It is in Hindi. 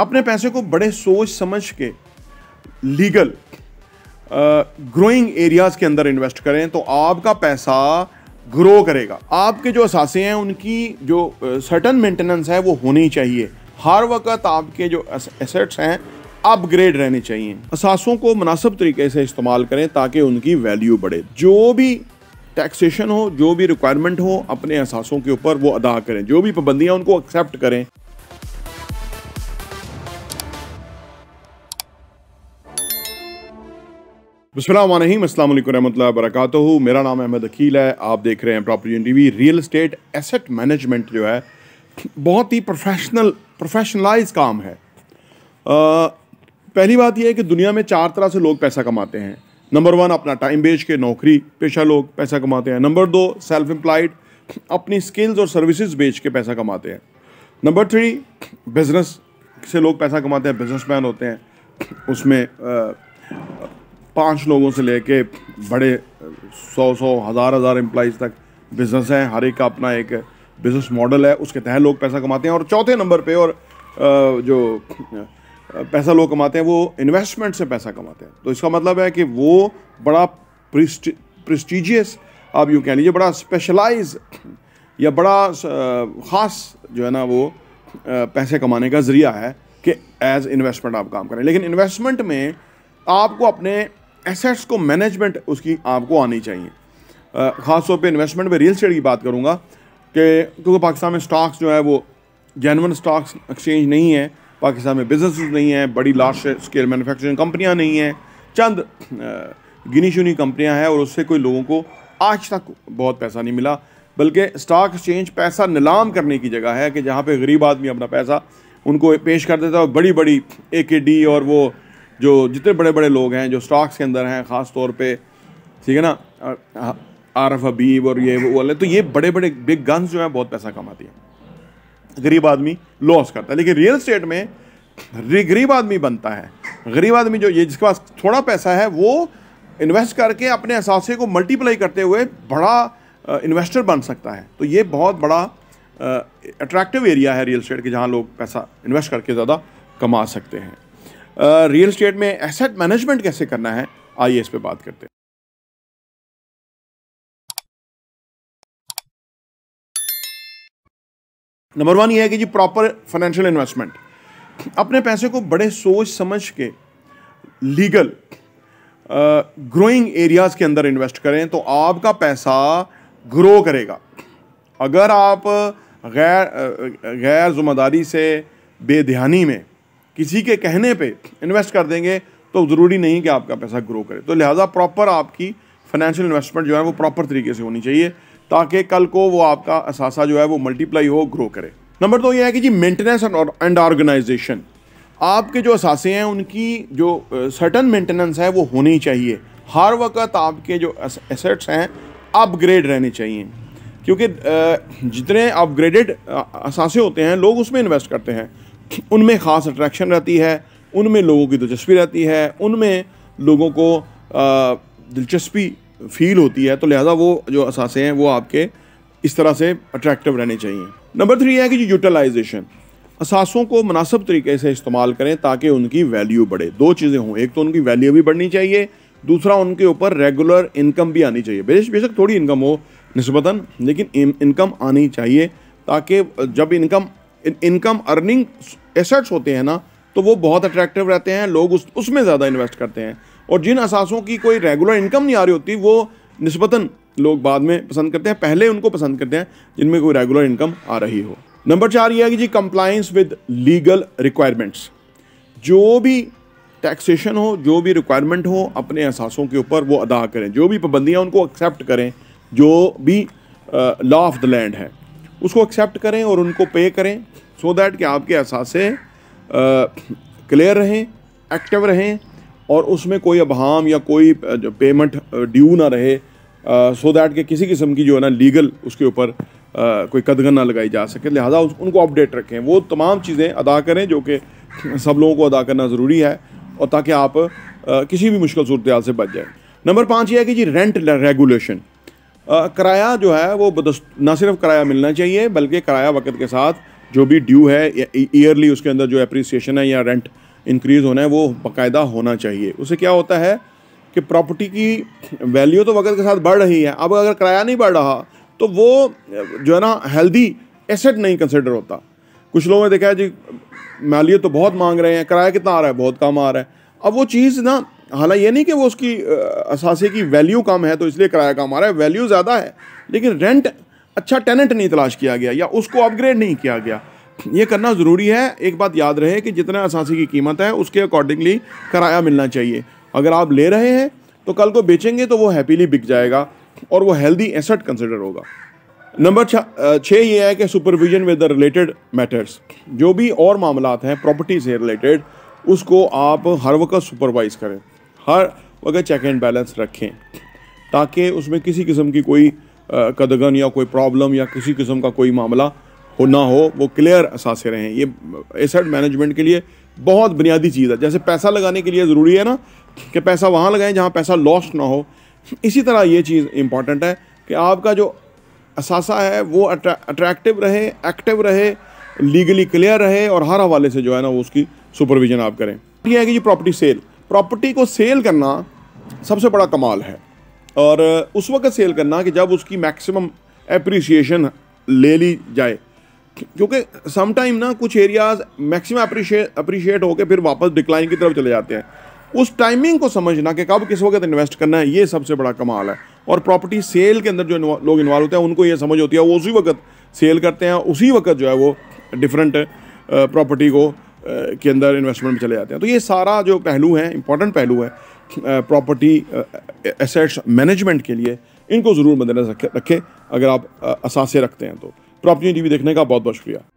अपने पैसे को बड़े सोच समझ के लीगल ग्रोइंग एरियाज़ के अंदर इन्वेस्ट करें तो आपका पैसा ग्रो करेगा आपके जो असासे हैं उनकी जो सर्टन मेंटेनेंस है वो होनी चाहिए हर वक्त आपके जो एसेट्स हैं अपग्रेड रहने चाहिए असासों को मुनासब तरीके से इस्तेमाल करें ताकि उनकी वैल्यू बढ़े जो भी टैक्सेशन हो जो भी रिक्वायरमेंट हो अपने असासों के ऊपर वो अदा करें जो भी पाबंदियाँ उनको एक्सेप्ट करें बसमिलकुम वरक मेरा नाम अहमद अकील है आप देख रहे हैं प्रॉपर्टी टी वी रियल इस्टेट एसेट मैनेजमेंट जो है बहुत ही प्रोफेशनल प्रोफेशनलाइज काम है आ, पहली बात यह है कि दुनिया में चार तरह से लोग पैसा कमाते हैं नंबर वन अपना टाइम बेच के नौकरी पेशा लोग पैसा कमाते हैं नंबर दो सेल्फ एम्प्लॉयड अपनी स्किल्स और सर्विसेज बेच के पैसा कमाते हैं नंबर थ्री बिज़नेस से लोग पैसा कमाते हैं बिजनेसमैन होते हैं उसमें आ, पाँच लोगों से लेके बड़े सौ सौ हज़ार हज़ार एम्प्लॉज़ तक बिज़नेस है हर एक का अपना एक बिज़नेस मॉडल है उसके तहत लोग पैसा कमाते हैं और चौथे नंबर पे और जो पैसा लोग कमाते हैं वो इन्वेस्टमेंट से पैसा कमाते हैं तो इसका मतलब है कि वो बड़ा प्रिस्टिजियस आप यूँ कह लीजिए बड़ा स्पेशलाइज या बड़ा ख़ास जो है ना वो पैसे कमाने का ज़रिया है कि एज इन्वेस्टमेंट आप काम करें लेकिन इन्वेस्टमेंट में आपको अपने एसेट्स को मैनेजमेंट उसकी आपको आनी चाहिए ख़ासतौर पर इन्वेस्टमेंट में रियल स्टेट की बात करूँगा कि क्योंकि पाकिस्तान में स्टॉक्स जो है वो जैनवन स्टॉक्स एक्सचेंज नहीं है पाकिस्तान में बिजनेस नहीं है बड़ी लार्ज स्केल मैनुफेक्चरिंग कंपनियाँ नहीं हैं चंद गिनी चुनी कंपनियाँ हैं और उससे कोई लोगों को आज तक बहुत पैसा नहीं मिला बल्कि स्टॉक एक्सचेंज पैसा नीलाम करने की जगह है कि जहाँ पे गरीब आदमी अपना पैसा उनको पेश कर देता है और बड़ी बड़ी ए के डी और वो जो जितने बड़े बड़े लोग हैं जो स्टॉक्स के अंदर हैं ख़ास तौर पे ठीक है ना आर एफ हबीब और ये वो वाले तो ये बड़े बड़े बिग गन्स जो हैं बहुत पैसा कमाती हैं गरीब आदमी लॉस करता है लेकिन रियल स्टेट में गरीब आदमी बनता है गरीब आदमी जो ये जिसके पास थोड़ा पैसा है वो इन्वेस्ट करके अपने असासे को मल्टीप्लाई करते हुए बड़ा इन्वेस्टर बन सकता है तो ये बहुत बड़ा अट्रैक्टिव एरिया है रियल स्टेट के जहाँ लोग पैसा इन्वेस्ट करके ज़्यादा कमा सकते हैं रियल इस्टेट में एसेट मैनेजमेंट कैसे करना है आइए इस पर बात करते हैं नंबर वन ये है कि जी प्रॉपर फाइनेंशियल इन्वेस्टमेंट अपने पैसे को बड़े सोच समझ के लीगल ग्रोइंग एरियाज़ के अंदर इन्वेस्ट करें तो आपका पैसा ग्रो करेगा अगर आप गैर गैर जुम्मेदारी से बेध्यानी में किसी के कहने पे इन्वेस्ट कर देंगे तो ज़रूरी नहीं कि आपका पैसा ग्रो करे तो लिहाजा प्रॉपर आपकी फाइनेंशियल इन्वेस्टमेंट जो है वो प्रॉपर तरीके से होनी चाहिए ताकि कल को वो आपका असासा जो है वो मल्टीप्लाई हो ग्रो करे नंबर दो ये है कि जी मेंटेनेंस एंड ऑर्गेनाइजेशन आपके जो असासे हैं उनकी जो सर्टन मेंटेनेंस है वो होनी चाहिए हर वक्त आपके जो एसेट्स हैं अपग्रेड रहने चाहिए क्योंकि जितने अपग्रेडेड असासे होते हैं लोग उसमें इन्वेस्ट करते हैं उनमें ख़ास अट्रैक्शन रहती है उनमें लोगों की दिलचस्पी रहती है उनमें लोगों को दिलचस्पी फील होती है तो लिहाजा वो जो असासे हैं वो आपके इस तरह से अट्रैक्टिव रहने चाहिए नंबर थ्री है कि जो यूटिलाइजेशन असासों को मुनासब तरीके से इस्तेमाल करें ताकि उनकी वैल्यू बढ़े दो चीज़ें हों एक तो उनकी वैल्यू भी बढ़नी चाहिए दूसरा उनके ऊपर रेगुलर इनकम भी आनी चाहिए बेश बेशक थोड़ी इनकम हो नस्बता लेकिन इनकम आनी चाहिए ताकि जब इनकम इनकम अर्निंग एसेट्स होते हैं ना तो वो बहुत अट्रैक्टिव रहते हैं लोग उस उसमें ज़्यादा इन्वेस्ट करते हैं और जिन असासों की कोई रेगुलर इनकम नहीं आ रही होती वो नस्बता लोग बाद में पसंद करते हैं पहले उनको पसंद करते हैं जिनमें कोई रेगुलर इनकम आ रही हो नंबर चार ये है कि जी कंप्लाइंस विद लीगल रिक्वायरमेंट्स जो भी टैक्सेशन हो जो भी रिक्वायरमेंट हो अपने असासों के ऊपर वो अदा करें जो भी पाबंदियाँ उनको एक्सेप्ट करें जो भी लॉ ऑफ द लैंड है उसको एक्सेप्ट करें और उनको पे करें सो so दैट कि आपके असासे क्लियर रहें एक्टिव रहें और उसमें कोई अभाम या कोई पेमेंट ड्यू ना रहे सो uh, दैट so कि किसी किस्म की जो है ना लीगल उसके ऊपर uh, कोई कदगन ना लगाई जा सके लिहाजा उनको अपडेट रखें वो तमाम चीज़ें अदा करें जो कि सब लोगों को अदा करना ज़रूरी है और ताकि आप uh, किसी भी मुश्किल सूरत से बच जाए नंबर पाँच ये है कि जी रेंट रेगुलेशन किराया जो है वो ना सिर्फ किराया मिलना चाहिए बल्कि किराया वक्त के साथ जो भी ड्यू है ईयरली उसके अंदर जो अप्रिसिएशन है या रेंट इंक्रीज़ होना है वो बाकायदा होना चाहिए उससे क्या होता है कि प्रॉपर्टी की वैल्यू तो वक्त के साथ बढ़ रही है अब अगर किराया नहीं बढ़ रहा तो वो जो है ना हेल्दी एसेट नहीं कंसिडर होता कुछ लोगों ने देखा है जी मालियत तो बहुत मांग रहे हैं किराया कितना आ रहा है बहुत कम आ रहा है अब वो चीज़ ना हालांकि ये नहीं कि वो उसकी असासे की वैल्यू कम है तो इसलिए किराया कम आ रहा है वैल्यू ज़्यादा है लेकिन रेंट अच्छा टेनेंट नहीं तलाश किया गया या उसको अपग्रेड नहीं किया गया ये करना ज़रूरी है एक बात याद रहे कि जितना असासी की कीमत है उसके अकॉर्डिंगली किराया मिलना चाहिए अगर आप ले रहे हैं तो कल को बेचेंगे तो वो हैप्पीली बिक जाएगा और वो हेल्दी एसेट कंसिडर होगा नंबर छः ये है कि supervision with the related matters जो भी और मामला हैं प्रॉपर्टी से रिलेटेड उसको आप हर वक्त सुपरवाइज करें हर वगैरह चेक एंड बैलेंस रखें ताकि उसमें किसी किस्म की कोई कदगन या कोई प्रॉब्लम या किसी किस्म का कोई मामला हो ना हो वो क्लियर असासे रहें ये एसेट मैनेजमेंट के लिए बहुत बुनियादी चीज़ है जैसे पैसा लगाने के लिए ज़रूरी है ना कि पैसा वहाँ लगाएं जहाँ पैसा लॉस्ट ना हो इसी तरह ये चीज़ इम्पॉर्टेंट है कि आपका जो असासा है वो अट्रैक्टिव रहे एक्टिव रहे लीगली क्लियर रहे और हर हवाले से जो है ना वो उसकी सुपरविजन आप करें यह है कि जी प्रॉपर्टी सेल प्रॉपर्टी को सेल करना सबसे बड़ा कमाल है और उस वक्त सेल करना कि जब उसकी मैक्सिमम अप्रिसिएशन ले ली जाए क्योंकि समटाइम ना कुछ एरियाज मैक्सिमम अप्रिशिएट अप्रिशिएट होकर फिर वापस डिक्लाइन की तरफ चले जाते हैं उस टाइमिंग को समझना कि कब किस वक्त इन्वेस्ट करना है ये सबसे बड़ा कमाल है और प्रॉपर्टी सेल के अंदर जो लोग इन्वॉल्व होते हैं उनको ये समझ होती है वो उसी वक्त सेल करते हैं उसी वक्त जो है वो डिफरेंट प्रॉपर्टी को के अंदर इन्वेस्टमेंट में चले जाते हैं तो ये सारा जो पहलू है इंपॉर्टेंट पहलू है प्रॉपर्टी एसेट्स मैनेजमेंट के लिए इनको ज़रूर मद्देनजर रखें अगर आप असासे रखते हैं तो प्रॉपर्टी टीवी देखने का बहुत बहुत शुक्रिया